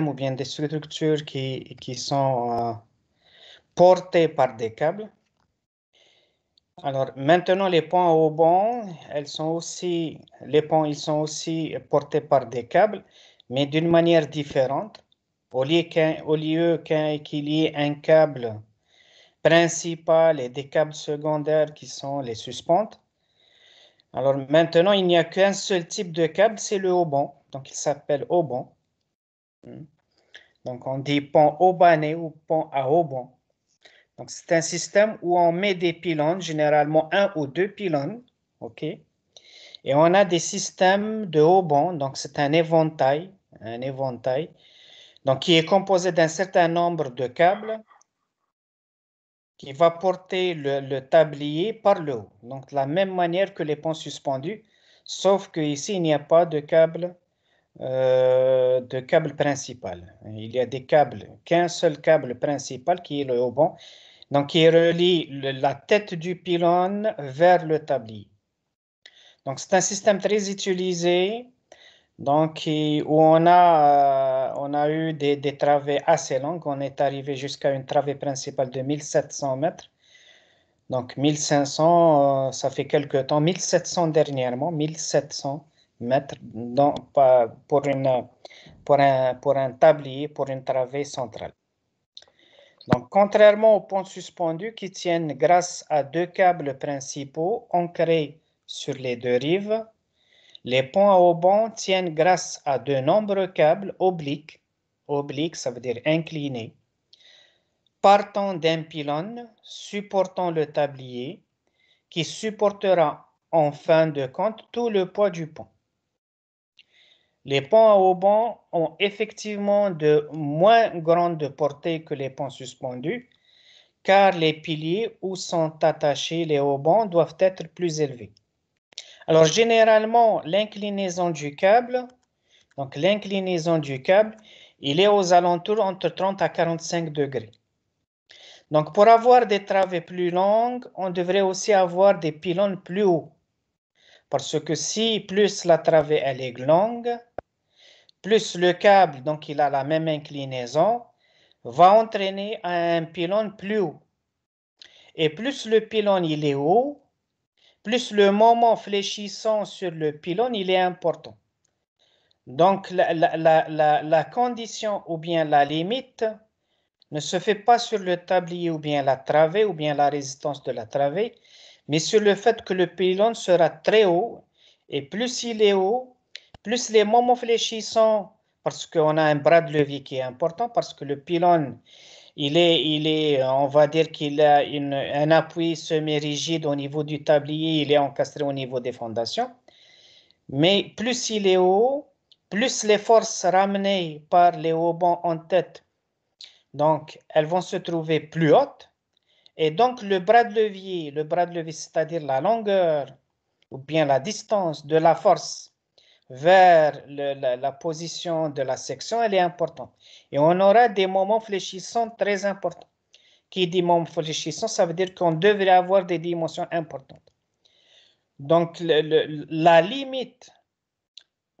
ou bien des structures qui, qui sont euh, portées par des câbles. Alors maintenant, les ponts au bon, elles sont aussi, les ponts, ils sont aussi portés par des câbles, mais d'une manière différente. Au lieu qu'il y ait un câble principal et des câbles secondaires qui sont les suspentes, alors maintenant, il n'y a qu'un seul type de câble, c'est le haut-bon. Donc, il s'appelle haut-bon. Hmm. Donc, on dit pont aubané ou pont à auban. Donc, c'est un système où on met des pylônes, généralement un ou deux pylônes, OK? Et on a des systèmes de haubans, donc c'est un éventail, un éventail, donc qui est composé d'un certain nombre de câbles qui va porter le, tablier par le haut. Donc, de la même manière que les ponts suspendus, sauf qu'ici, il n'y a pas de câbles euh, de câble principal. Il y a des câbles, qu'un seul câble principal qui est le bon, donc qui relie la tête du pylône vers le tablier. Donc c'est un système très utilisé, donc où on a, euh, on a eu des, des, travées assez longues. On est arrivé jusqu'à une travée principale de 1700 mètres. Donc 1500, euh, ça fait quelque temps, 1700 dernièrement, 1700 mettre pour, pour, un, pour un tablier, pour une travée centrale. Donc, contrairement aux ponts suspendus qui tiennent grâce à deux câbles principaux ancrés sur les deux rives, les ponts à haubans tiennent grâce à de nombreux câbles obliques, obliques ça veut dire inclinés, partant d'un pylône supportant le tablier qui supportera en fin de compte tout le poids du pont. Les ponts à haubans ont effectivement de moins grande portée que les ponts suspendus, car les piliers où sont attachés les haubans doivent être plus élevés. Alors généralement, l'inclinaison du câble, donc l'inclinaison du câble, il est aux alentours entre 30 à 45 degrés. Donc pour avoir des travées plus longues, on devrait aussi avoir des pylônes plus hauts. Parce que si plus la travée elle est longue, plus le câble, donc il a la même inclinaison, va entraîner un pylône plus haut. Et plus le pylône il est haut, plus le moment fléchissant sur le pylône il est important. Donc la, la, condition ou bien la limite ne se fait pas sur le tablier ou bien la travée ou bien la résistance de la travée, mais sur le fait que le pylône sera très haut et plus il est haut, plus les moments fléchissants, parce qu'on a un bras de levier qui est important, parce que le pylône, il est, il est on va dire qu'il a une, un appui semi-rigide au niveau du tablier, il est encastré au niveau des fondations. Mais plus il est haut, plus les forces ramenées par les haubans en tête, donc elles vont se trouver plus hautes. Et donc le bras de levier, le bras de levier, c'est-à-dire la longueur ou bien la distance de la force vers la, position de la section, elle est importante. Et on aura des moments fléchissants très importants. Qui dit moment fléchissant, ça veut dire qu'on devrait avoir des dimensions importantes. Donc, la limite,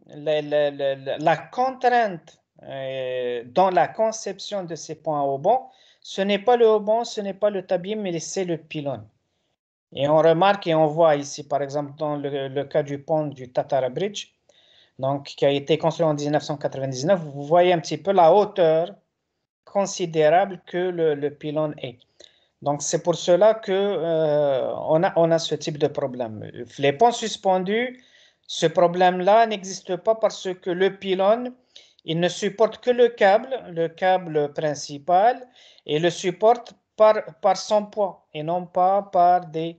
la contrainte euh, dans la conception de ces points bon ce n'est pas le bon ce n'est pas le tablier, mais c'est le pylône. Et on remarque et on voit ici, par exemple, dans le, cas du pont du Tatarabridge, Bridge, donc qui a été construit en 1999, vous voyez un petit peu la hauteur considérable que le, pylône est. Donc c'est pour cela que euh, on, a, on a ce type de problème. Les ponts suspendus, ce problème-là n'existe pas parce que le pylône, il ne supporte que le câble, le câble principal, et le supporte par, par son poids et non pas par des,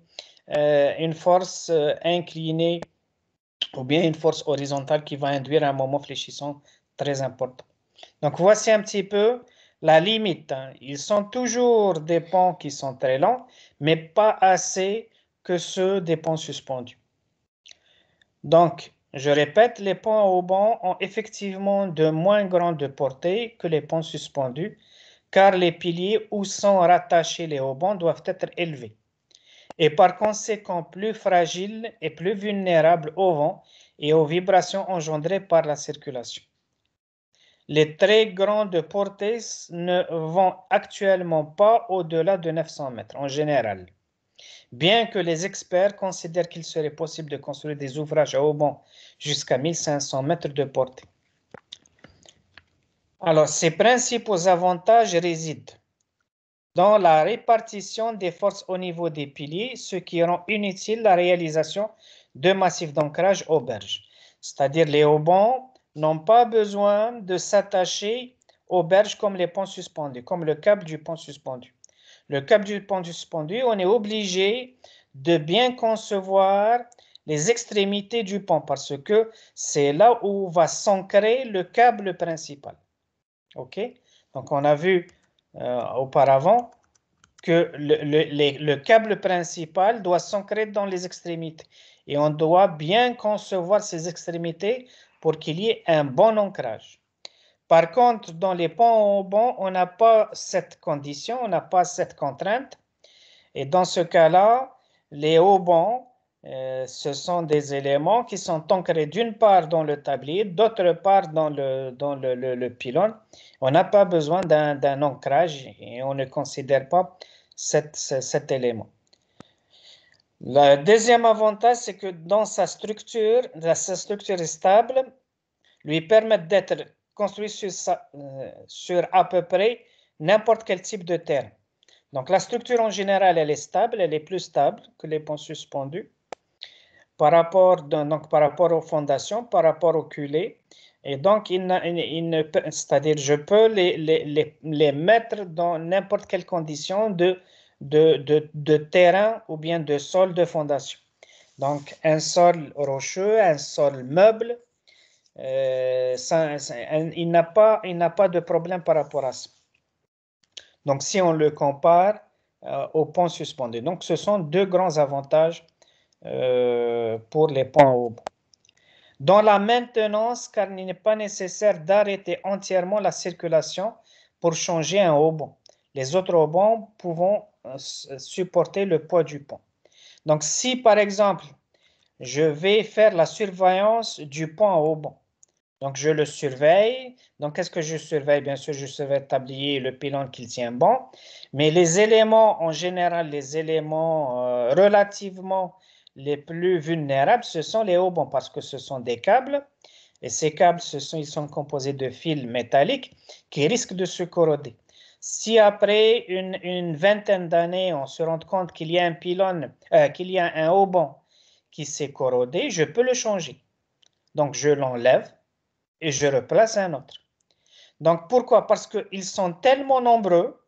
euh, une force euh, inclinée ou bien une force horizontale qui va induire un moment fléchissant très important. Donc voici un petit peu la limite. Hein. Ils sont toujours des ponts qui sont très longs, mais pas assez que ceux des ponts suspendus. Donc, je répète, les ponts au banc ont effectivement de moins grande portée que les ponts suspendus, car les piliers où sont rattachés les haubans doivent être élevés et par conséquent plus fragile et plus vulnérable au vent et aux vibrations engendrées par la circulation. Les très grandes portées ne vont actuellement pas au-delà de 900 mètres en général, bien que les experts considèrent qu'il serait possible de construire des ouvrages à banc jusqu'à 1500 mètres de portée. Alors, ses principaux avantages résident dans la répartition des forces au niveau des piliers, ce qui rend inutile la réalisation de massifs d'ancrage berges. C'est-à-dire les haubans n'ont pas besoin de s'attacher aux berges comme les ponts suspendus, comme le câble du pont suspendu. Le câble du pont suspendu, on est obligé de bien concevoir les extrémités du pont parce que c'est là où va s'ancrer le câble principal. OK Donc on a vu euh, auparavant que le, câble principal doit s'ancrer dans les extrémités. Et on doit bien concevoir ces extrémités pour qu'il y ait un bon ancrage. Par contre, dans les ponts au banc, on n'a pas cette condition, on n'a pas cette contrainte. Et dans ce cas-là, les hauts bancs euh, ce sont des éléments qui sont ancrés d'une part dans le tablier, d'autre part dans le, pylône. On n'a pas besoin d'un ancrage et on ne considère pas cet, élément. Le deuxième avantage, c'est que dans sa structure, sa structure est stable, lui permet d'être construit euh, sur, à peu près n'importe quel type de terre. Donc la structure en général, elle est stable, elle est plus stable que les ponts suspendus par rapport, donc, par rapport aux fondations, par rapport aux culées. Et donc, il, il c'est-à-dire, je peux les, les, les, mettre dans n'importe quelle condition de, de, de, de, terrain ou bien de sol de fondation. Donc, un sol rocheux, un sol meuble, euh, ça, il n'a pas, de problème par rapport à ça. Donc, si on le compare euh, au pont suspendu. Donc, ce sont deux grands avantages euh, pour les ponts hauts. Dans la maintenance, car il n'est pas nécessaire d'arrêter entièrement la circulation pour changer un haubon. Les autres haubons peuvent supporter le poids du pont. Donc, si par exemple, je vais faire la surveillance du pont au bon. Donc, je le surveille. Donc, qu'est-ce que je surveille? Bien sûr, je surveille le tablier le pylône qu'il tient bon. Mais les éléments, en général, les éléments euh, relativement les plus vulnérables, ce sont les haubans parce que ce sont des câbles. Et ces câbles, sont, ils sont composés de fils métalliques qui risquent de se corroder. Si après une, vingtaine d'années, on se rend compte qu'il y a un pylône, euh, qu'il y a un hauban qui s'est corrodé, je peux le changer. Donc je l'enlève et je replace un autre. Donc pourquoi Parce qu'ils sont tellement nombreux,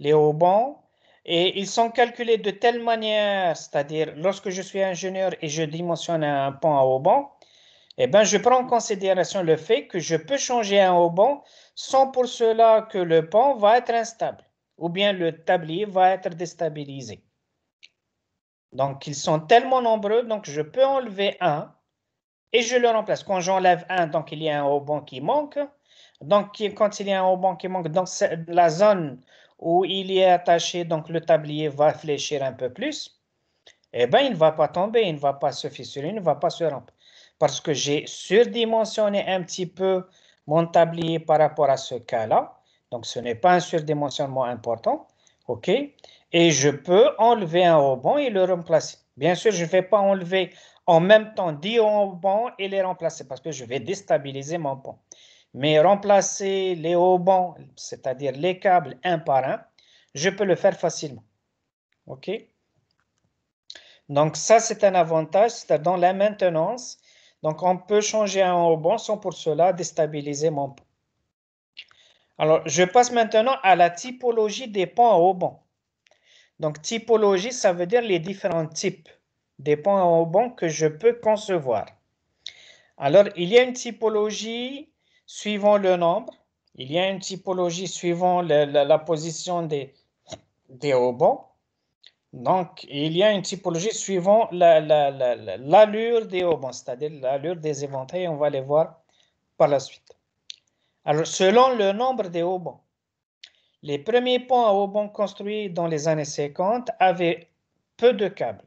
les haubans, et ils sont calculés de telle manière, c'est-à-dire lorsque je suis ingénieur et je dimensionne un pont à haubans, eh ben, je prends en considération le fait que je peux changer un hauban sans pour cela que le pont va être instable ou bien le tablier va être déstabilisé. Donc, ils sont tellement nombreux, donc je peux enlever un et je le remplace. Quand j'enlève un, donc il y a un haut qui manque. Donc, quand il y a un haut qui manque, donc la zone où il est attaché, donc le tablier va fléchir un peu plus, eh bien, il ne va pas tomber, il ne va pas se fissurer, il ne va pas se rompre. Parce que j'ai surdimensionné un petit peu mon tablier par rapport à ce cas-là. Donc, ce n'est pas un surdimensionnement important. OK Et je peux enlever un rebond et le remplacer. Bien sûr, je ne vais pas enlever en même temps 10 rebonds et les remplacer parce que je vais déstabiliser mon pont mais remplacer les haubans, c'est-à-dire les câbles un par un, je peux le faire facilement. OK Donc ça, c'est un avantage, c'est dans la maintenance. Donc on peut changer un hauban sans pour cela déstabiliser mon pont. Alors, je passe maintenant à la typologie des ponts à haubans. Donc, typologie, ça veut dire les différents types des ponts à haubans que je peux concevoir. Alors, il y a une typologie suivant le nombre. Il y a une typologie suivant la, position des, des haubans. Donc, il y a une typologie suivant l'allure des haubans, c'est-à-dire l'allure des éventails. On va les voir par la suite. Alors, selon le nombre des haubans, les premiers ponts à haubans construits dans les années 50 avaient peu de câbles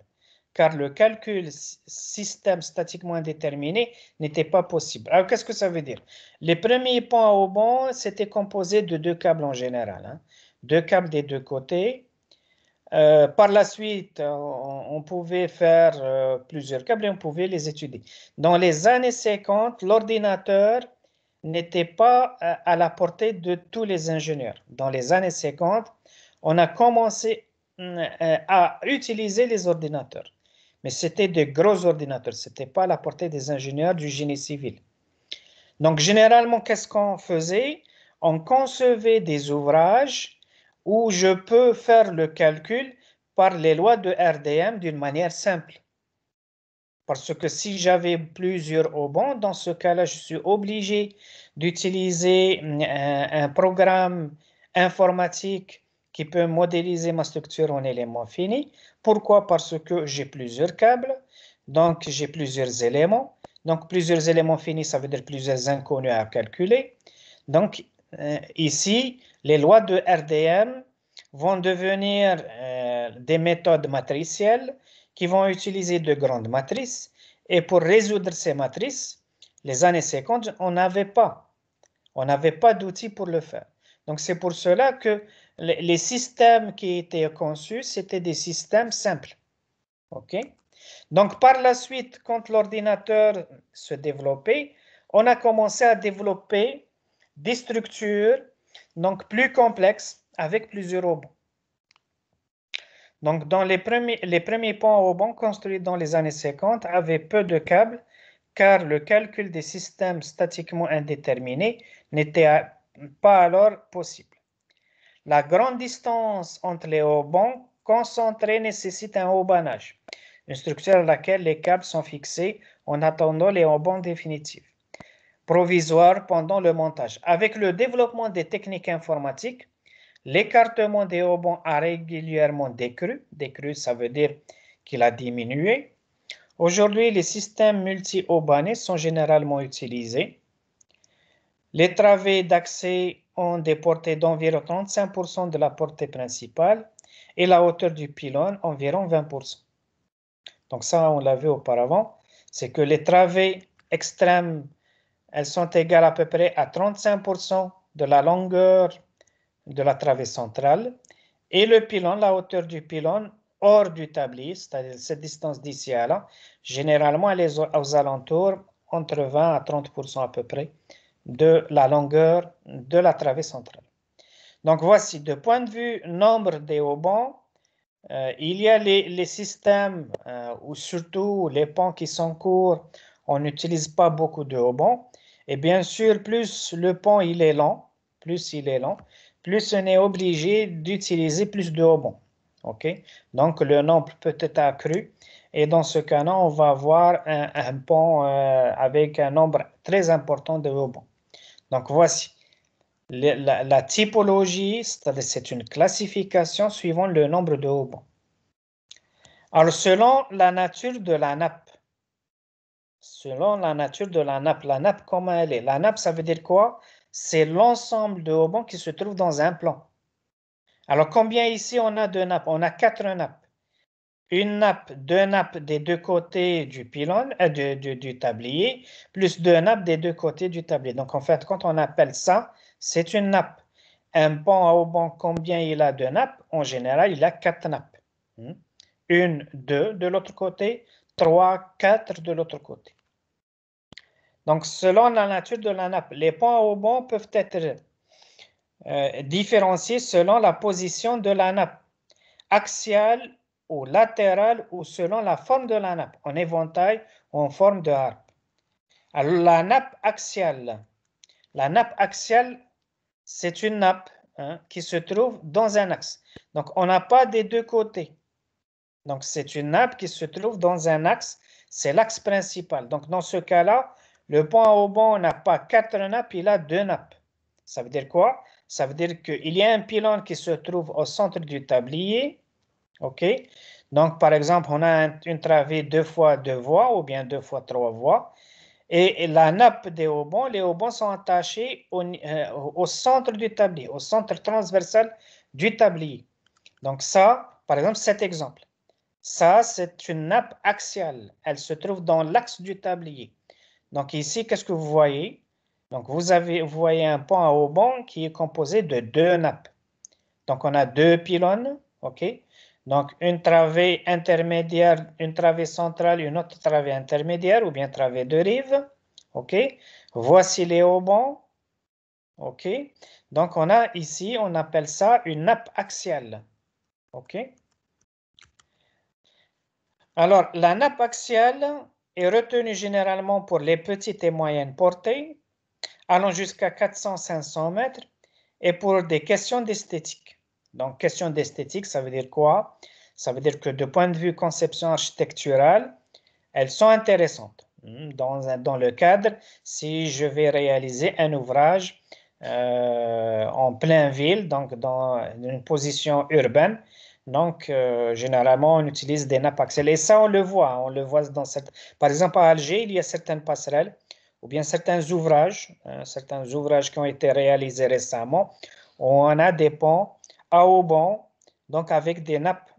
car le calcul système statiquement indéterminé n'était pas possible. Alors, qu'est-ce que ça veut dire Les premiers ponts au banc, c'était composé de deux câbles en général, hein. deux câbles des deux côtés. Euh, par la suite, on, pouvait faire euh, plusieurs câbles et on pouvait les étudier. Dans les années 50, l'ordinateur n'était pas à la portée de tous les ingénieurs. Dans les années 50, on a commencé euh, à utiliser les ordinateurs mais c'était de gros ordinateurs, ce n'était pas à la portée des ingénieurs du génie civil. Donc généralement, qu'est-ce qu'on faisait On concevait des ouvrages où je peux faire le calcul par les lois de RDM d'une manière simple. Parce que si j'avais plusieurs bon, dans ce cas-là, je suis obligé d'utiliser euh, un programme informatique qui peut modéliser ma structure en éléments finis. Pourquoi Parce que j'ai plusieurs câbles, donc j'ai plusieurs éléments. Donc plusieurs éléments finis, ça veut dire plusieurs inconnus à calculer. Donc euh, ici, les lois de RDM vont devenir euh, des méthodes matricielles qui vont utiliser de grandes matrices. Et pour résoudre ces matrices, les années 50, on n'avait pas. On n'avait pas d'outils pour le faire. Donc c'est pour cela que les systèmes qui étaient conçus, c'était des systèmes simples. OK Donc, par la suite, quand l'ordinateur se développait, on a commencé à développer des structures donc plus complexes avec plusieurs robots. Donc, dans les premiers, les premiers ponts à construits dans les années 50 avaient peu de câbles car le calcul des systèmes statiquement indéterminés n'était pas alors possible. La grande distance entre les haubans concentrés nécessite un haubanage, une structure à laquelle les câbles sont fixés en attendant les haubans définitifs, provisoires pendant le montage. Avec le développement des techniques informatiques, l'écartement des haubans a régulièrement décru. Décru, ça veut dire qu'il a diminué. Aujourd'hui, les systèmes multi-haubanés sont généralement utilisés les travées d'accès ont des portées d'environ 35% de la portée principale et la hauteur du pylône environ 20%. Donc ça, on l'a vu auparavant, c'est que les travées extrêmes, elles sont égales à peu près à 35% de la longueur de la travée centrale et le pylône, la hauteur du pylône hors du tablier, c'est-à-dire cette distance d'ici à là, généralement elle est aux alentours entre 20 à 30% à peu près de la longueur de la travée centrale. Donc voici, de point de vue nombre des haubans, euh, il y a les, systèmes euh, ou surtout les ponts qui sont courts, on n'utilise pas beaucoup de haubans. Et bien sûr, plus le pont il est long, plus il est long, plus on est obligé d'utiliser plus de haubans. Donc le nombre peut être accru. Et dans ce cas-là, on va avoir un, pont euh, avec un nombre très important de haubans. Donc voici. La, typologie, c'est une classification suivant le nombre de haubans. Alors, selon la nature de la nappe, selon la nature de la nappe, la nappe, comment elle est La nappe, ça veut dire quoi C'est l'ensemble de haubans qui se trouve dans un plan. Alors, combien ici on a de nappes On a quatre nappes une nappe, deux nappes des deux côtés du pylône, euh, du, tablier, plus deux nappes des deux côtés du tablier. Donc, en fait, quand on appelle ça, c'est une nappe. Un pont à banc, combien il a de nappes En général, il a quatre nappes. Hmm? Une, deux de l'autre côté, trois, quatre de l'autre côté. Donc, selon la nature de la nappe, les ponts à banc peuvent être euh, différenciés selon la position de la nappe axiale ou latéral ou selon la forme de la nappe, en éventail ou en forme de harpe. Alors la nappe axiale, la nappe axiale, c'est une nappe hein, qui se trouve dans un axe. Donc on n'a pas des deux côtés. Donc c'est une nappe qui se trouve dans un axe, c'est l'axe principal. Donc dans ce cas-là, le point au banc n'a pas quatre nappes, il a deux nappes. Ça veut dire quoi Ça veut dire qu'il y a un pylône qui se trouve au centre du tablier, OK? Donc, par exemple, on a une travée deux fois deux voies ou bien deux fois trois voies. Et, la nappe des haubans, les haubans sont attachés euh, au, centre du tablier, au centre transversal du tablier. Donc ça, par exemple, cet exemple. Ça, c'est une nappe axiale. Elle se trouve dans l'axe du tablier. Donc ici, qu'est-ce que vous voyez? Donc vous, avez, voyez un pont à haubans qui est composé de deux nappes. Donc on a deux pylônes, OK? Donc, une travée intermédiaire, une travée centrale, une autre travée intermédiaire ou bien travée de rive. OK? Voici les haubans. OK? Donc, on a ici, on appelle ça une nappe axiale. OK? Alors, la nappe axiale est retenue généralement pour les petites et moyennes portées, allant jusqu'à 400-500 mètres, et pour des questions d'esthétique. Donc, question d'esthétique, ça veut dire quoi Ça veut dire que de point de vue conception architecturale, elles sont intéressantes. Hmm, dans, un, dans le cadre, si je vais réaliser un ouvrage euh, en plein ville, donc dans une position urbaine, donc, euh, généralement, on utilise des nappes axiales. Et ça, on le voit. On le voit dans cette... Par exemple, à Alger, il y a certaines passerelles ou bien certains ouvrages, hein, certains ouvrages qui ont été réalisés récemment, on a des ponts haubans, donc avec des nappes,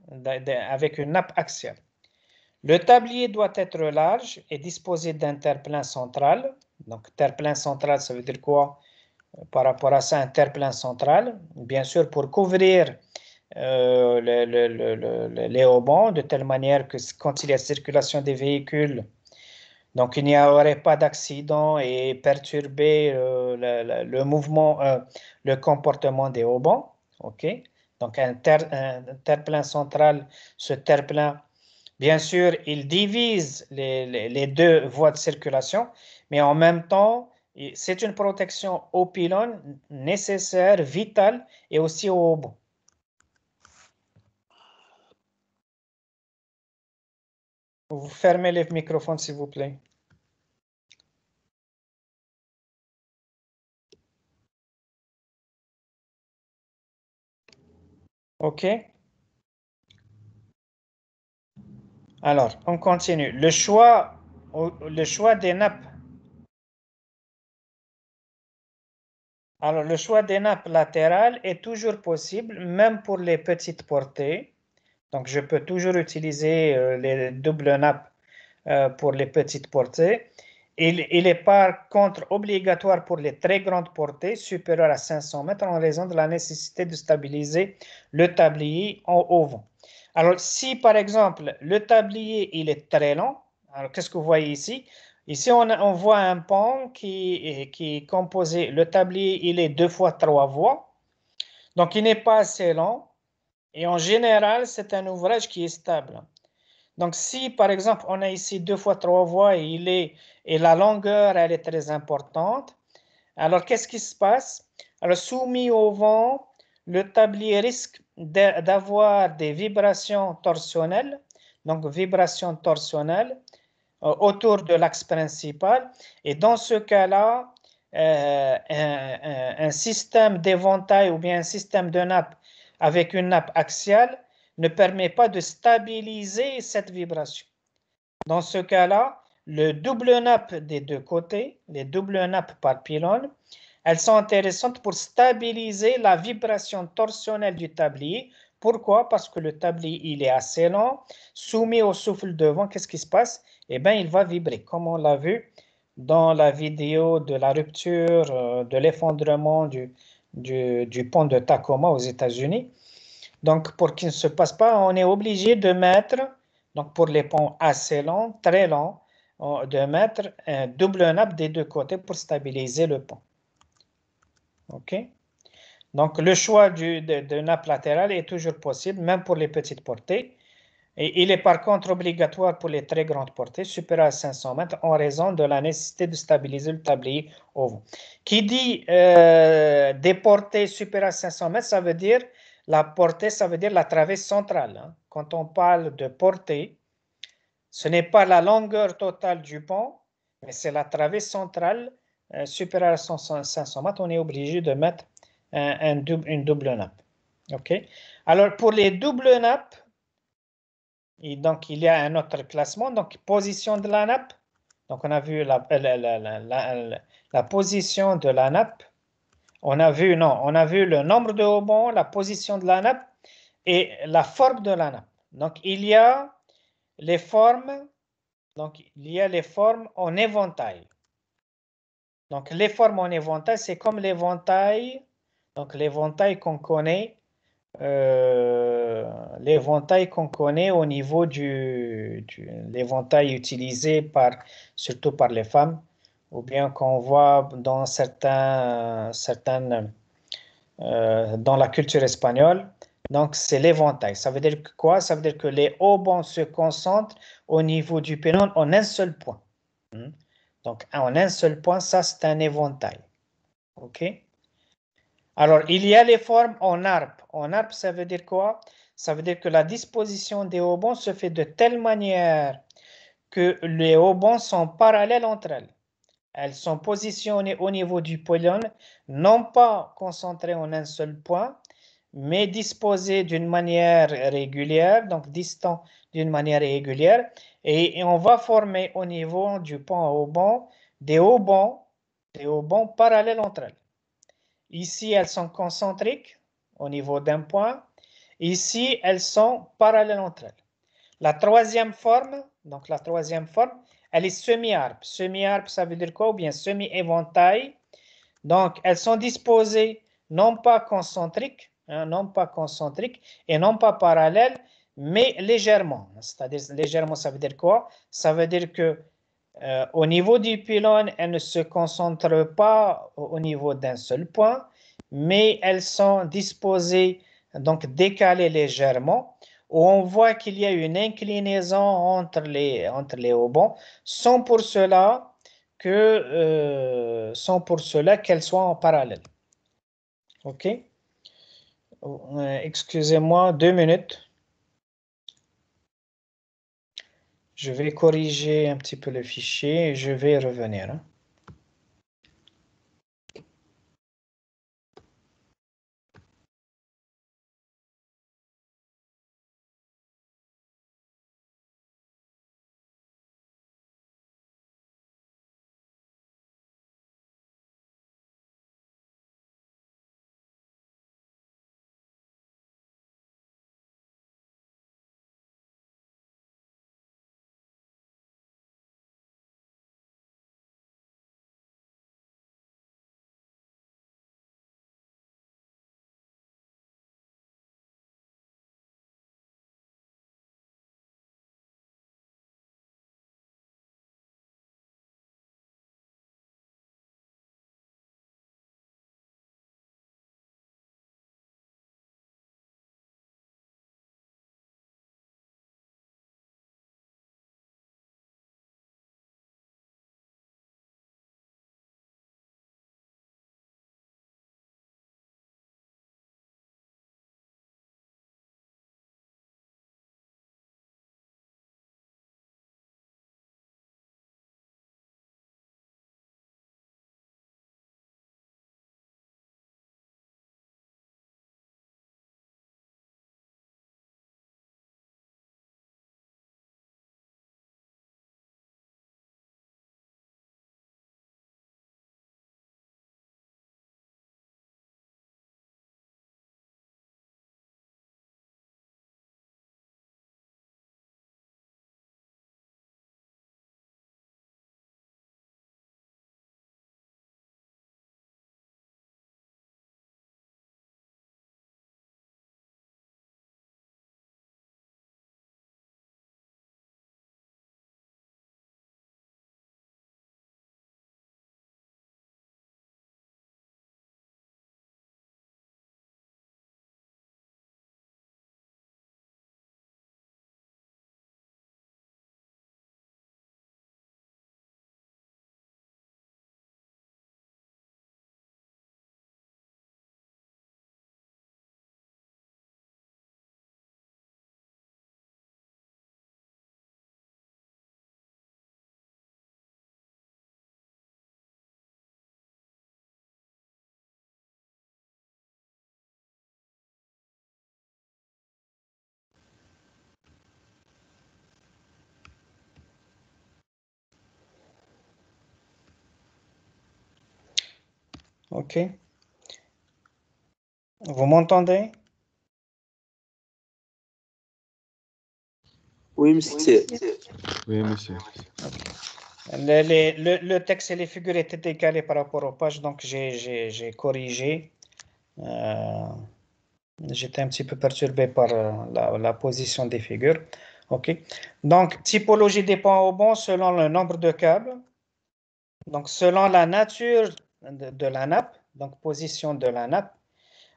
avec une nappe axiale. Le tablier doit être large et disposer d'un terre-plein central. Donc, terre-plein central, ça veut dire quoi euh, par rapport à ça, un terre-plein central? Bien sûr, pour couvrir euh, les haubans de telle manière que quand il y a circulation des véhicules, donc il n'y aurait pas d'accident et perturber euh, le, mouvement, euh, le comportement des haubans. OK Donc, un, terre, plein central, ce terre-plein, bien sûr, il divise les, les, deux voies de circulation, mais en même temps, c'est une protection au pylône nécessaire, vitale et aussi au bout. Vous fermez les microphones, s'il vous plaît. OK Alors, on continue. Le choix, des nappes. Alors, le choix des nappes latérales est toujours possible, même pour les petites portées. Donc, je peux toujours utiliser euh, les doubles nappes euh, pour les petites portées. Il, est par contre obligatoire pour les très grandes portées supérieures à 500 mètres en raison de la nécessité de stabiliser le tablier en, haut vent. Alors, si par exemple le tablier il est très long, alors qu'est-ce que vous voyez ici Ici, on, voit un pont qui, qui est composé. Le tablier il est deux fois trois voies, donc il n'est pas assez long. Et en général, c'est un ouvrage qui est stable. Donc, si par exemple, on a ici deux fois trois voies et, il et la longueur, elle est très importante, alors qu'est-ce qui se passe? Alors, soumis au vent, le tablier risque d'avoir des vibrations torsionnelles, donc vibrations torsionnelles euh, autour de l'axe principal. Et dans ce cas-là, euh, un, système d'éventail ou bien un système de nappe avec une nappe axiale ne permet pas de stabiliser cette vibration. Dans ce cas-là, le double nappe des deux côtés, les doubles nappes par pylône, elles sont intéressantes pour stabiliser la vibration torsionnelle du tablier. Pourquoi Parce que le tablier, il est assez lent, soumis au souffle de vent, qu'est-ce qui se passe Eh bien, il va vibrer, comme on l'a vu dans la vidéo de la rupture, euh, de l'effondrement du, pont de Tacoma aux États-Unis. Donc, pour qu'il ne se passe pas, on est obligé de mettre, donc pour les ponts assez longs, très longs, de mettre un double nappe des deux côtés pour stabiliser le pont. OK Donc, le choix de, nappe latérale est toujours possible, même pour les petites portées. Et il est par contre obligatoire pour les très grandes portées, supérieures à 500 mètres, en raison de la nécessité de stabiliser le tablier au vent. Qui dit euh, des portées supérieures à 500 mètres, ça veut dire la portée, ça veut dire la travée centrale. Hein. Quand on parle de portée, ce n'est pas la longueur totale du pont, mais c'est la travée centrale euh, supérieure à 500 mètres. On est obligé de mettre une double nappe. OK Alors, pour les doubles nappes, donc, il y a un autre classement. Donc, position de la nappe. Donc, on a vu la position de la nappe on a vu, non, on a vu le nombre de haubons, la position de la nappe et la forme de la nappe. Donc, il y a les formes, donc il y a les formes en éventail. Donc, les formes en éventail, c'est comme l'éventail, donc l'éventail qu'on connaît, euh, l'éventail qu'on connaît au niveau du, l'éventail utilisé surtout par les femmes, ou bien qu'on voit dans certains, certaines, euh, dans la culture espagnole. Donc, c'est l'éventail. Ça veut dire quoi Ça veut dire que les bons se concentrent au niveau du pénon en un seul point. Hmm? Donc, en un seul point, ça, c'est un éventail. OK Alors, il y a les formes en arbre. En arbre, ça veut dire quoi Ça veut dire que la disposition des bons se fait de telle manière que les bons sont parallèles entre elles elles sont positionnées au niveau du polyone, non pas concentrées en un seul point, mais disposées d'une manière régulière, donc distant d'une manière régulière, et, on va former au niveau du pont au bon des haubans, des parallèles entre elles. Ici, elles sont concentriques au niveau d'un point. Ici, elles sont parallèles entre elles. La troisième forme, donc la troisième forme, elle est semi-arbre. Semi-arbre, ça veut dire quoi? Ou bien semi-éventail. Donc, elles sont disposées non pas concentriques, hein, non pas concentriques et non pas parallèles, mais légèrement. C'est-à-dire, légèrement, ça veut dire quoi? Ça veut dire que euh, au niveau du pylône, elles ne se concentrent pas au niveau d'un seul point, mais elles sont disposées, donc décalées légèrement où on voit qu'il y a une inclinaison entre les, entre les haubans, sans pour cela que, euh, cela qu'elles soient en parallèle. OK euh, Excusez-moi, deux minutes. Je vais corriger un petit peu le fichier et je vais revenir. Hein. OK. Vous m'entendez Oui, monsieur. Oui, monsieur. Le, texte et les figures étaient décalés par rapport aux pages, donc j'ai corrigé. Euh, j'étais un petit peu perturbé par euh, la, la, position des figures. OK. Donc, typologie des points au bon selon le nombre de câbles. Donc, selon la nature de, la nappe, donc position de la nappe.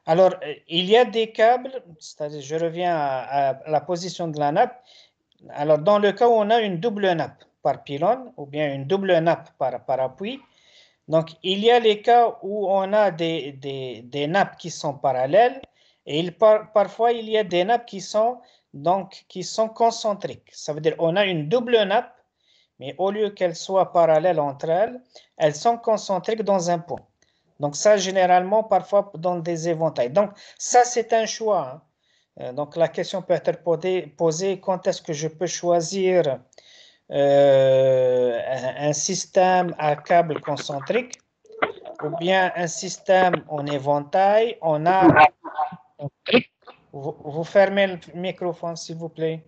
Alors, euh, il y a des câbles, c'est-à-dire, je reviens à, la position de la nappe. Alors, dans le cas où on a une double nappe par pylône ou bien une double nappe par, appui, donc il y a les cas où on a des, nappes qui sont parallèles et il, parfois il y a des nappes qui sont, donc, qui sont concentriques. Ça veut dire on a une double nappe mais au lieu qu'elles soient parallèles entre elles, elles sont concentriques dans un point. Donc ça, généralement, parfois dans des éventails. Donc ça, c'est un choix. Hein. Euh, donc la question peut être posée, quand est-ce que je peux choisir euh, un système à câble concentrique ou bien un système en éventail, on a... vous fermez le microphone, s'il vous plaît.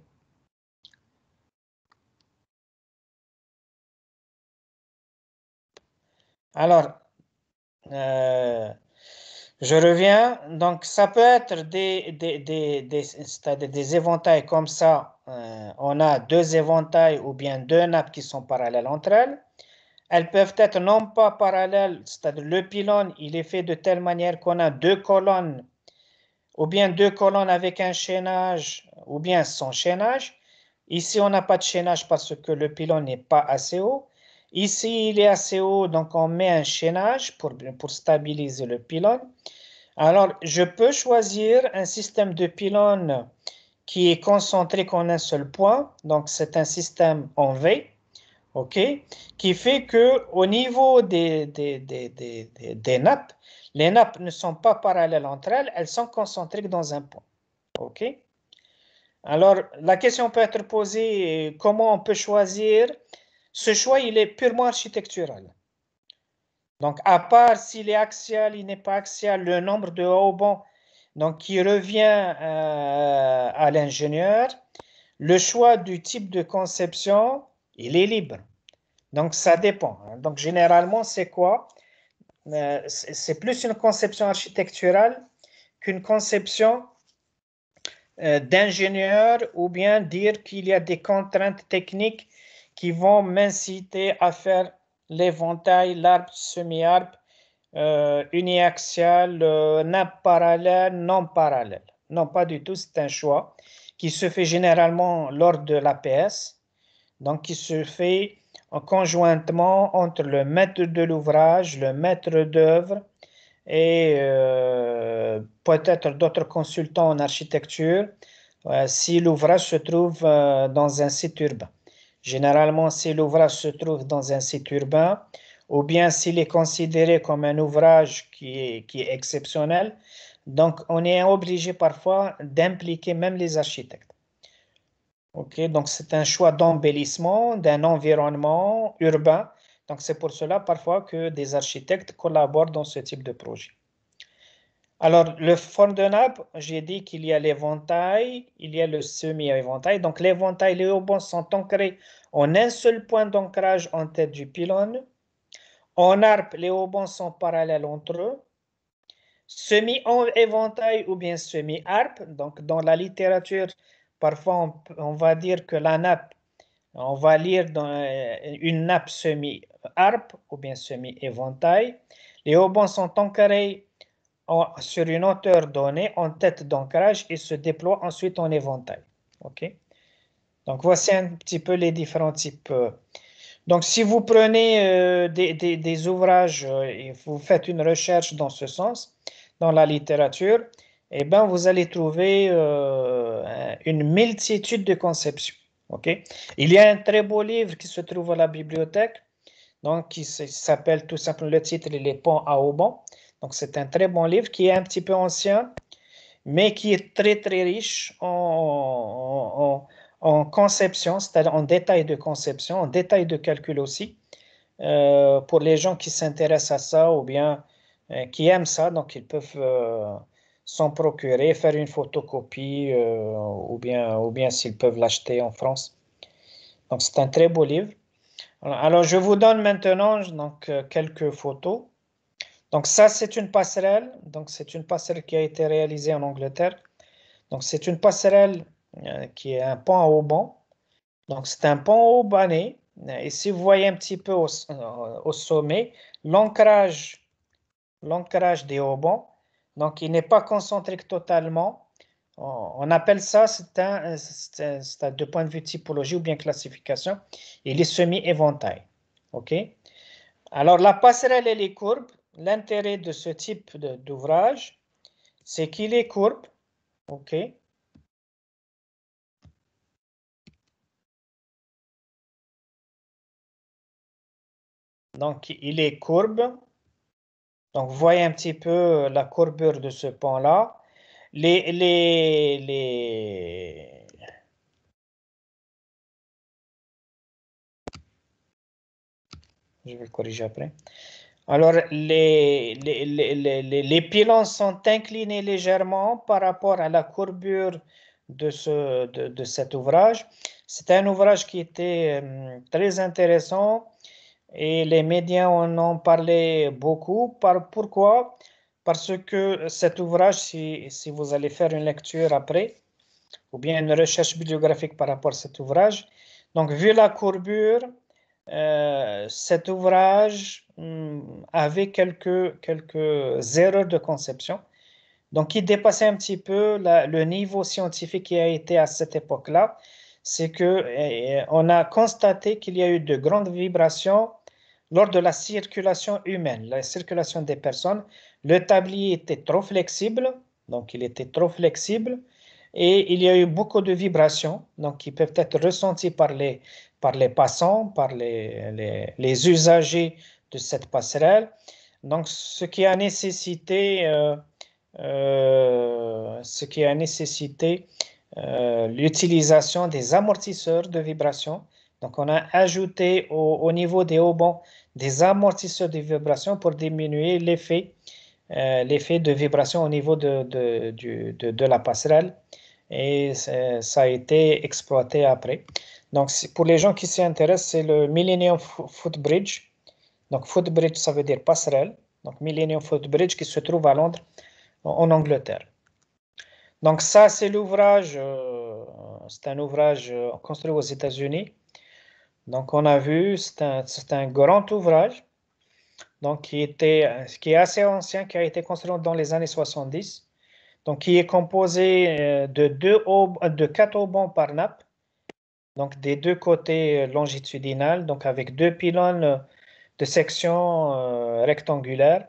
Alors, euh, je reviens. Donc, ça peut être des, éventails comme ça. Euh, on a deux éventails ou bien deux nappes qui sont parallèles entre elles. Elles peuvent être non pas parallèles, c'est-à-dire le pylône, il est fait de telle manière qu'on a deux colonnes, ou bien deux colonnes avec un chaînage, ou bien sans chaînage. Ici, on n'a pas de chaînage parce que le pylône n'est pas assez haut. Ici, il est assez haut, donc on met un chaînage pour, pour stabiliser le pylône. Alors, je peux choisir un système de pylône qui est concentré qu'en un seul point, donc c'est un système en V, ok, qui fait que au niveau des, des, nappes, les nappes ne sont pas parallèles entre elles, elles sont concentrées dans un point, ok. Alors, la question peut être posée, euh, comment on peut choisir ce choix, il est purement architectural. Donc, à part s'il est axial, il n'est pas axial, le nombre de haubans donc, qui revient euh, à l'ingénieur, le choix du type de conception, il est libre. Donc, ça dépend. Hein. Donc, généralement, c'est quoi euh, C'est plus une conception architecturale qu'une conception euh, d'ingénieur ou bien dire qu'il y a des contraintes techniques qui vont m'inciter à faire l'éventail, l'arbre, semi-arbre, euh, uniaxial, euh, parallèle, non parallèle. Non, pas du tout, c'est un choix qui se fait généralement lors de l'APS, donc qui se fait en conjointement entre le maître de l'ouvrage, le maître d'œuvre et euh, peut-être d'autres consultants en architecture euh, si l'ouvrage se trouve dans un site urbain. Généralement, si l'ouvrage se trouve dans un site urbain, ou bien s'il est considéré comme un ouvrage qui est, exceptionnel, donc on est obligé parfois d'impliquer même les architectes. Ok, donc c'est un choix d'embellissement d'un environnement urbain. Donc c'est pour cela parfois que des architectes collaborent dans ce type de projet. Alors, le nappe, j'ai dit qu'il y a l'éventail, il y a le semi-éventail. Donc, l'éventail et les haubans sont ancrés en un seul point d'ancrage en tête du pylône. En harpe, les haubans sont parallèles entre eux. Semi-éventail ou bien semi harpe. Donc, dans la littérature, parfois, on, va dire que la nappe, on va lire euh, une nappe semi harpe ou bien semi-éventail. Les haubans sont ancrés sur une hauteur donnée en tête d'ancrage et se déploie ensuite en éventail. OK Donc, voici un petit peu les différents types. Euh. Donc, si vous prenez euh, des, ouvrages euh, et vous faites une recherche dans ce sens, dans la littérature, eh ben, vous allez trouver une multitude de conceptions. Il y a un très beau livre qui se trouve à la bibliothèque, donc qui s'appelle tout simplement le titre Les ponts à haubans. Donc, c'est un très bon livre qui est un petit peu ancien, mais qui est très, très riche en, conception, c'est-à-dire en détail de conception, en détail de calcul aussi, euh, pour les gens qui s'intéressent à ça ou bien euh, qui aiment ça. Donc, ils peuvent euh, s'en procurer, faire une photocopie ou bien, ou bien s'ils peuvent l'acheter en France. Donc, c'est un très beau livre. Alors, je vous donne maintenant donc, quelques photos. Donc ça, c'est une passerelle. Donc c'est une passerelle qui a été réalisée en Angleterre. Donc c'est une passerelle euh, qui est un pont à haubans. Donc c'est un pont haubané. Et si vous voyez un petit peu au, euh, sommet, l'ancrage, l'ancrage des haubans, donc il n'est pas concentrique totalement. On, appelle ça, c'est un, un, de point de vue typologie ou bien classification, il est semi-éventail. OK? Alors, la passerelle, elle est courbe, l'intérêt de ce type d'ouvrage, c'est qu'il est courbe, ok, Donc, il est courbe. Donc, voyez un petit peu la courbure de ce pont-là. Les, les, les, Je vais le corriger après. Alors, les, les, sont inclinés légèrement par rapport à la courbure de, cet ouvrage. C'est un ouvrage qui était euh, très intéressant et les médias en ont parlé beaucoup. Par, pourquoi Parce que cet ouvrage, si, vous allez faire une lecture après, ou bien une recherche bibliographique par rapport à cet ouvrage, donc vu la courbure, euh, cet ouvrage hmm, avait quelques, quelques erreurs de conception. Donc, il dépassait un petit peu le niveau scientifique qui a été à cette époque-là. C'est que eh, on a constaté qu'il y a eu de grandes vibrations lors de la circulation humaine, la circulation des personnes. Le tablier était trop flexible, donc il était trop flexible et il y a eu beaucoup de vibrations donc qui peuvent être ressenties par les par les passants, par les, les, usagers de cette passerelle. Donc, ce qui a nécessité, euh, euh, ce qui a nécessité euh, l'utilisation des amortisseurs de vibration. Donc, on a ajouté au, niveau des haubans des amortisseurs de vibration pour diminuer l'effet, l'effet de vibration au niveau de, de, de la passerelle. Et ça a été exploité après. Donc, pour les gens qui s'y intéressent, c'est le Millennium Footbridge. Donc, footbridge, ça veut dire passerelle. Donc, Millennium Footbridge qui se trouve à Londres, en Angleterre. Donc, ça, c'est l'ouvrage. Euh, c'est un ouvrage euh, construit aux États-Unis. Donc, on a vu, c'est un, un, grand ouvrage. Donc, qui, était, qui est assez ancien, qui a été construit dans les années 70. Donc, qui est composé euh, de, deux de quatre haubans par nappe donc des deux côtés euh, longitudinales, donc avec deux pylônes euh, de section euh, rectangulaire,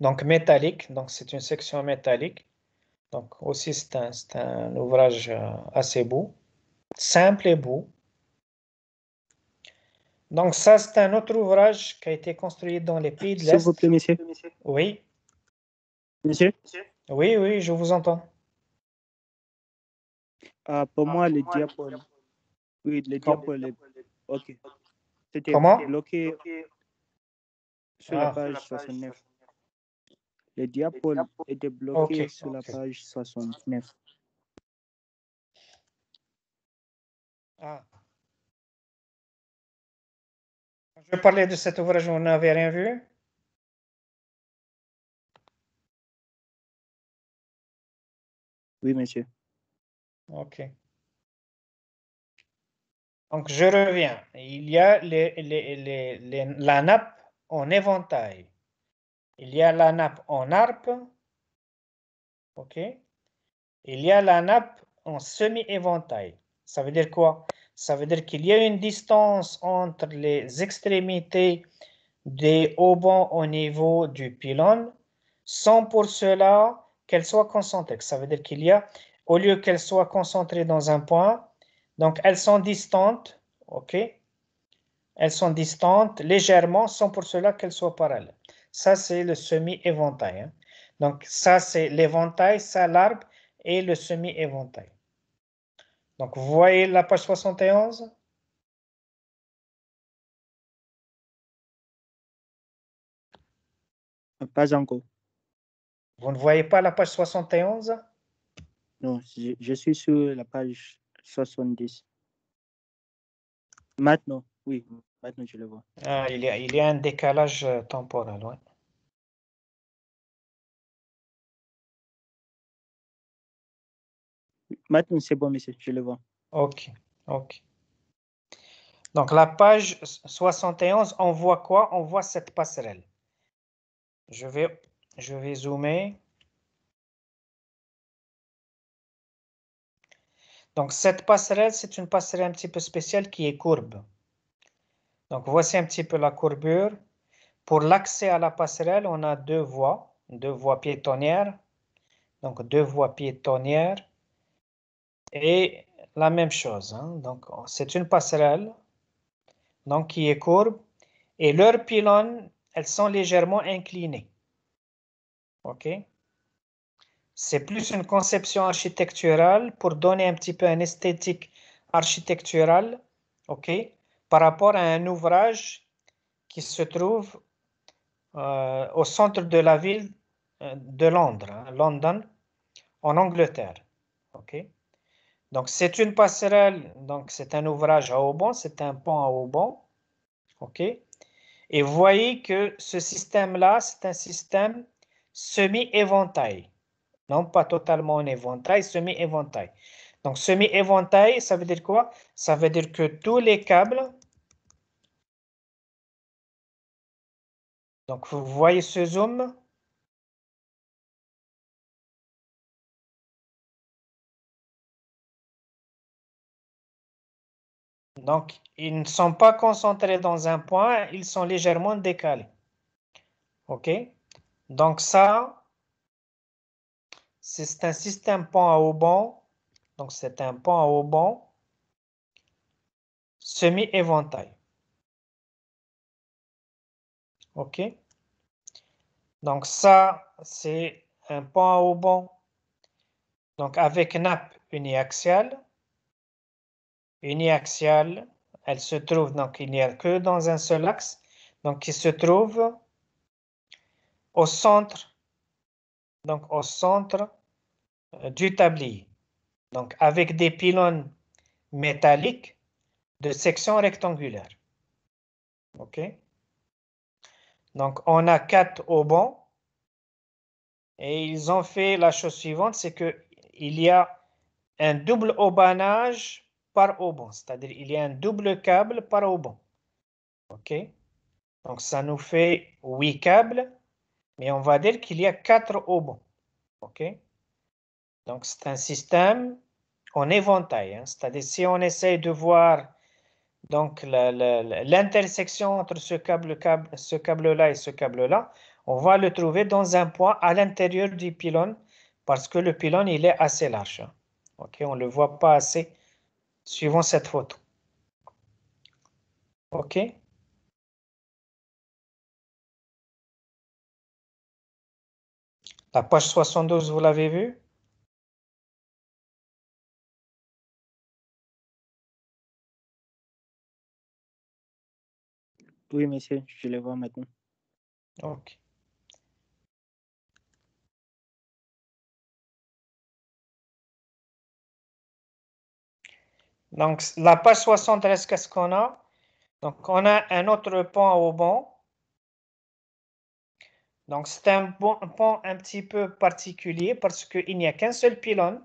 donc métallique, donc c'est une section métallique. Donc aussi c'est un, ouvrage assez beau, simple et beau. Donc ça c'est un autre ouvrage qui a été construit dans les pays de l'Est. Oui. Monsieur. Oui, oui, je vous entends. Ah, pour ah, moi, le diapole. Oui, le diapole. Est... Ok. C'était bloqué sur la ah. page 69. Le diapole était bloqué sur la page 69. Ah. Je parlais de cet ouvrage, vous n'avez rien vu Oui, monsieur. OK. Donc, je reviens. Il y a la nappe en éventail. Il y a la nappe en harpe. OK. Il y a la nappe en semi-éventail. Ça veut dire quoi? Ça veut dire qu'il y a une distance entre les extrémités des haubans au niveau du pylône, sans pour cela qu'elle soit concentrées. Ça veut dire qu'il y a au lieu qu'elles soient concentrées dans un point. Donc, elles sont distantes, OK Elles sont distantes légèrement, sans pour cela qu'elles soient parallèles. Ça, c'est le semi-éventail. Hein. Donc, ça, c'est l'éventail, ça, l'arbre, et le semi-éventail. Donc, vous voyez la page 71 Pas encore. Vous ne voyez pas la page 71 non, je, suis sur la page 70. Maintenant, oui, maintenant je le vois. Ah, il, y a, un décalage euh, temporel, Maintenant, c'est bon, monsieur, je le vois. OK, OK. Donc, la page 71, on voit quoi On voit cette passerelle. Je vais, je vais zoomer. Donc, cette passerelle, c'est une passerelle un petit peu spéciale qui est courbe. Donc, voici un petit peu la courbure. Pour l'accès à la passerelle, on a deux voies, deux voies piétonnières. Donc, deux voies piétonnières. Et la même chose. Hein. Donc, c'est une passerelle donc qui est courbe. Et leurs pylônes, elles sont légèrement inclinées. OK c'est plus une conception architecturale pour donner un petit peu une esthétique architecturale, ok, par rapport à un ouvrage qui se trouve euh, au centre de la ville euh, de Londres, hein, London, en Angleterre, ok. Donc c'est une passerelle, donc c'est un ouvrage à Auban, c'est un pont à Auban, ok. Et vous voyez que ce système-là, c'est un système semi-éventail non pas totalement en éventail, semi-éventail. Donc semi-éventail, ça veut dire quoi Ça veut dire que tous les câbles, donc vous voyez ce zoom, Donc, ils ne sont pas concentrés dans un point, ils sont légèrement décalés. OK Donc ça, c'est un système pont à banc donc c'est un pont à auban semi-éventail. OK Donc ça, c'est un pont à auban, donc avec nappe uniaxiale. Uniaxiale, elle se trouve, donc il n'y a que dans un seul axe, donc il se trouve au centre donc au centre euh, du tablier, donc avec des pylônes métalliques de section rectangulaire. OK? Donc, on a quatre aubans. et ils ont fait la chose suivante, c'est qu'il y a un double aubanage par auban, c'est-à-dire il y a un double câble par auban. OK? Donc, ça nous fait huit câbles mais on va dire qu'il y a quatre bon OK Donc, c'est un système en éventail. Hein. C'est-à-dire, si on essaye de voir donc l'intersection entre ce câble-là câble, ce câble -là et ce câble-là, on va le trouver dans un point à l'intérieur du pylône parce que le pylône, il est assez large. Hein. OK, on ne le voit pas assez suivant cette photo. OK La page 72, vous l'avez vue Oui, monsieur, je le vois maintenant. OK. Donc, la page 73, qu'est-ce qu'on a? Donc, on a un autre pont au banc donc, c'est un, pont un petit peu particulier parce qu'il n'y a qu'un seul pylône.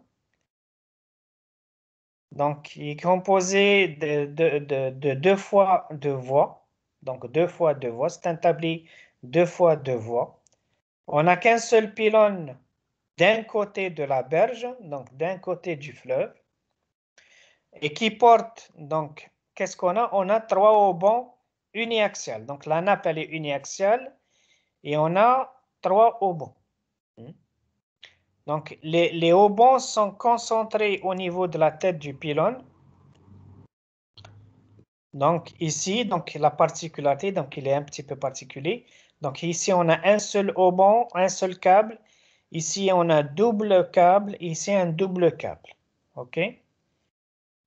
Donc, il est composé de, deux fois deux voies. Donc, deux fois deux voies. C'est un tablier deux fois deux voies. On n'a qu'un seul pylône d'un côté de la berge, donc d'un côté du fleuve, et qui porte, donc, qu'est-ce qu'on a On a trois haubans uniaxiales. Donc, la nappe, elle est uniaxiale et on a trois haubans. Hmm? Donc, les, les sont concentrés au niveau de la tête du pylône. Donc, ici, donc, la particularité, donc, il est un petit peu particulier. Donc, ici, on a un seul auban, un seul câble. Ici, on a double câble. Ici, un double câble. OK?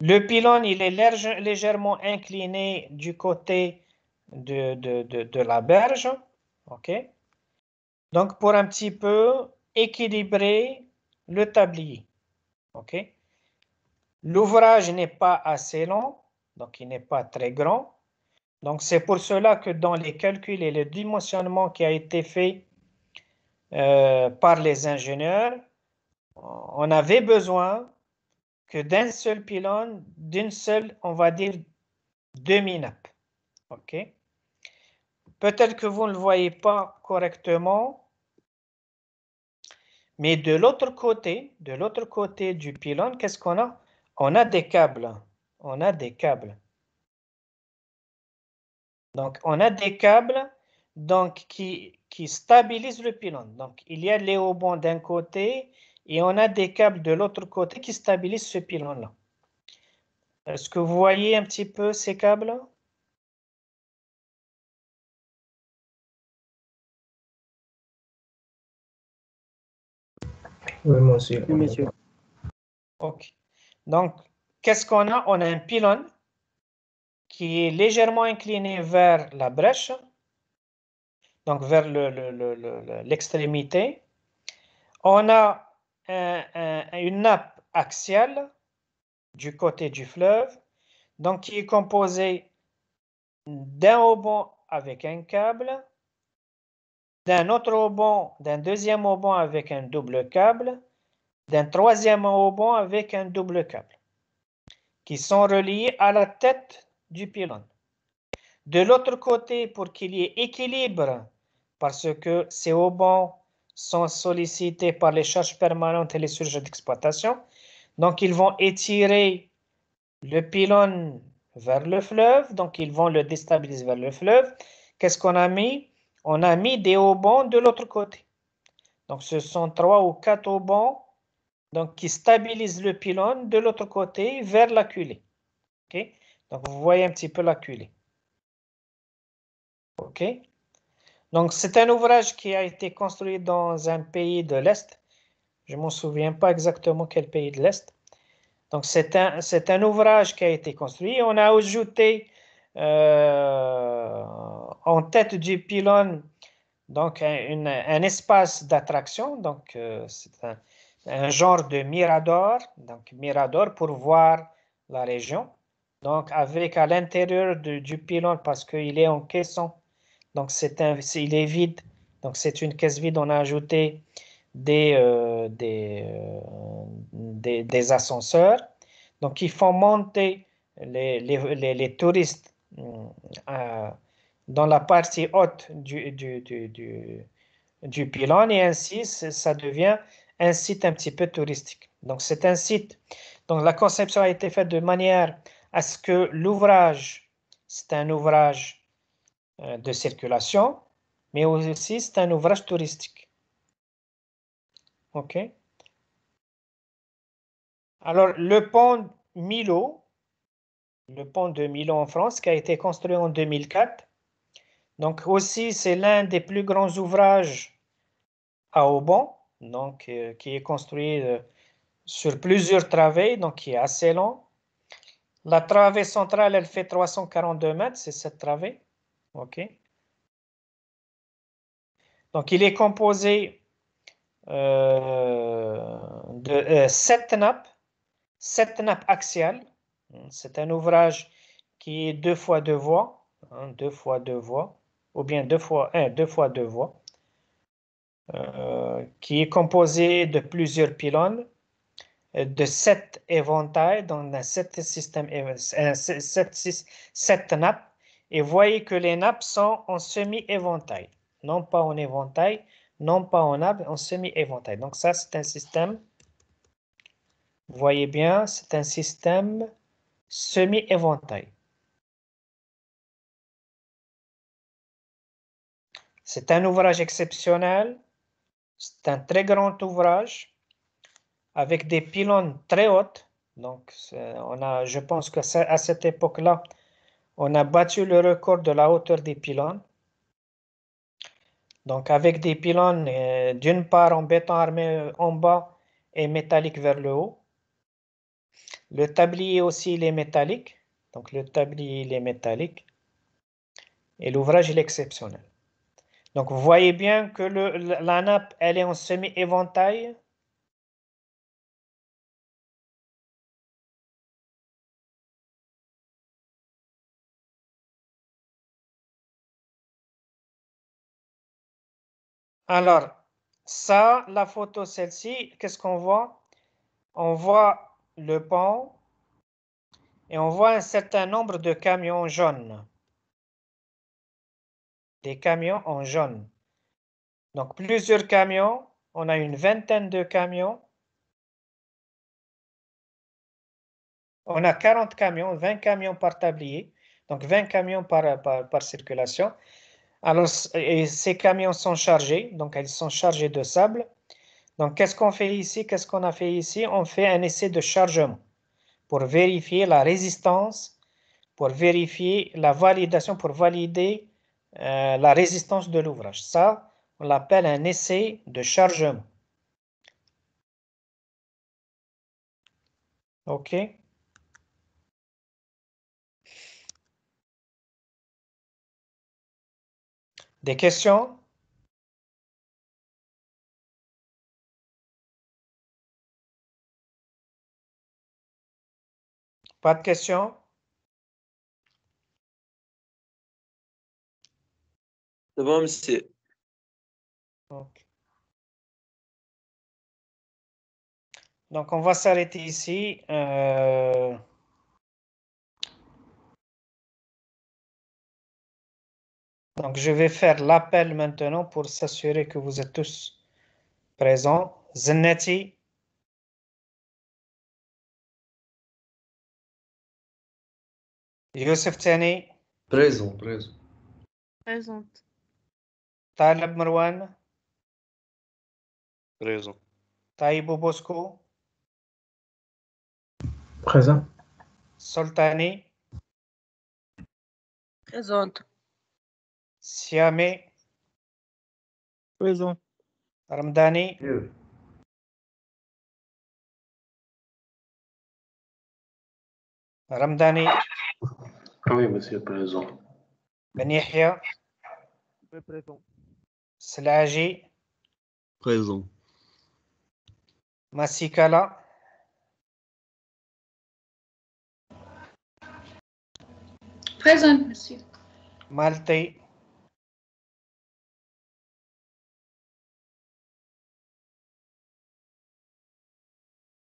Le pylône, il est légèrement incliné du côté de la berge. OK Donc, pour un petit peu équilibrer le tablier. OK L'ouvrage n'est pas assez long, donc il n'est pas très grand. Donc, c'est pour cela que dans les calculs et le dimensionnement qui a été fait euh, par les ingénieurs, on avait besoin que d'un seul pylône, d'une seule, on va dire, demi-nappe. OK Peut-être que vous ne le voyez pas correctement, mais de l'autre côté, de l'autre côté du pylône, qu'est-ce qu'on a On a des câbles. On a des câbles. Donc, on a des câbles qui, qui stabilisent le pylône. Donc, il y a les haubans d'un côté et on a des câbles de l'autre côté qui stabilisent ce pylône-là. Est-ce que vous voyez un petit peu ces câbles Oui, monsieur. OK. Donc, qu'est-ce qu'on a? On a un pylône qui est légèrement incliné vers la brèche, donc vers l'extrémité. On a une nappe axiale du côté du fleuve, donc qui est composée d'un haubon avec un câble, d'un autre hauban, d'un deuxième auban avec un double câble, d'un troisième hauban avec un double câble, qui sont reliés à la tête du pylône. De l'autre côté, pour qu'il y ait équilibre, parce que ces haubans sont sollicités par les charges permanentes et les surges d'exploitation, donc ils vont étirer le pylône vers le fleuve, donc ils vont le déstabiliser vers le fleuve. Qu'est-ce qu'on a mis on a mis des haubans de l'autre côté. Donc, ce sont trois ou quatre haubans donc, qui stabilisent le pylône de l'autre côté vers la culée. Donc, vous voyez un petit peu la culée. OK? Donc, c'est un ouvrage qui a été construit dans un pays de l'Est. Je ne m'en souviens pas exactement quel pays de l'Est. Donc, c'est un, ouvrage qui a été construit. On a ajouté euh, en tête du pylône donc un, espace d'attraction, donc euh, c'est un, genre de mirador, donc mirador pour voir la région. Donc avec à l'intérieur du pylône parce qu'il est en caisson, donc c'est il est vide, donc c'est une caisse vide. On a ajouté des euh, euh, des, des, ascenseurs, donc ils font monter les, les, les touristes. Hum, à dans la partie haute du, du, pylône et ainsi ça devient un site un petit peu touristique. Donc c'est un site. Donc la conception a été faite de manière à ce que l'ouvrage, c'est un ouvrage euh, de circulation, mais aussi c'est un ouvrage touristique. OK Alors le pont Milo, le pont de Milo en France, qui a été construit en 2004, donc aussi, c'est l'un des plus grands ouvrages à Auban, donc, euh, qui est construit euh, sur plusieurs travées, donc qui est assez long. La travée centrale, elle fait 342 mètres, c'est cette travée. Donc, il est composé euh, de sept nappes, sept nappes axiales. C'est un ouvrage qui est deux fois deux voies, hein, deux fois deux voies ou bien deux fois un deux fois deux voies, euh, qui est composé de plusieurs pylônes, euh, de sept éventails, donc sept sept système, euh, nappes, et voyez que les nappes sont en semi-éventail, non pas en éventail, non pas en nappe, en semi-éventail. Donc ça, c'est un système, voyez bien, c'est un système semi-éventail. C'est un ouvrage exceptionnel, c'est un très grand ouvrage avec des pylônes très hautes. Donc, on a, je pense que à cette époque-là, on a battu le record de la hauteur des pylônes. Donc, avec des pylônes, euh, d'une part en béton armé euh, en bas et métallique vers le haut. Le tablier aussi, est métallique. Donc, le tablier, il est métallique. Et l'ouvrage, est exceptionnel. Donc, vous voyez bien que la nappe, elle est en semi-éventail. Alors, ça, la photo, celle-ci, qu'est-ce qu'on voit On voit le pont et on voit un certain nombre de camions jaunes des camions en jaune. Donc plusieurs camions, on a une vingtaine de camions. On a 40 camions, 20 camions par tablier, donc 20 camions par, par, circulation. Alors, ces camions sont chargés, donc ils sont chargés de sable. Donc, qu'est-ce qu'on fait ici Qu'est-ce qu'on a fait ici On fait un essai de chargement pour vérifier la résistance, pour vérifier la validation, pour valider euh, la résistance de l'ouvrage. Ça, on l'appelle un essai de chargement. OK Des questions Pas de questions Donc on va s'arrêter ici. Euh. Donc je vais faire l'appel maintenant pour s'assurer que vous êtes tous présents. zennetti. Youssef Tani. Présent, présent. Présente. طالب مروان بريزون طيب بوسكو بريزون سلطاني بريزون سيامي بريزون رمضاني رمضاني وي مسيو بريزون بن يحيى بريزون Slaji Présent. Masikala Présent, monsieur. Malte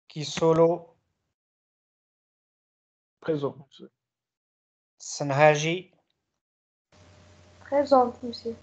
Kisolo. Présent, monsieur. Sanhaji. Présent, monsieur.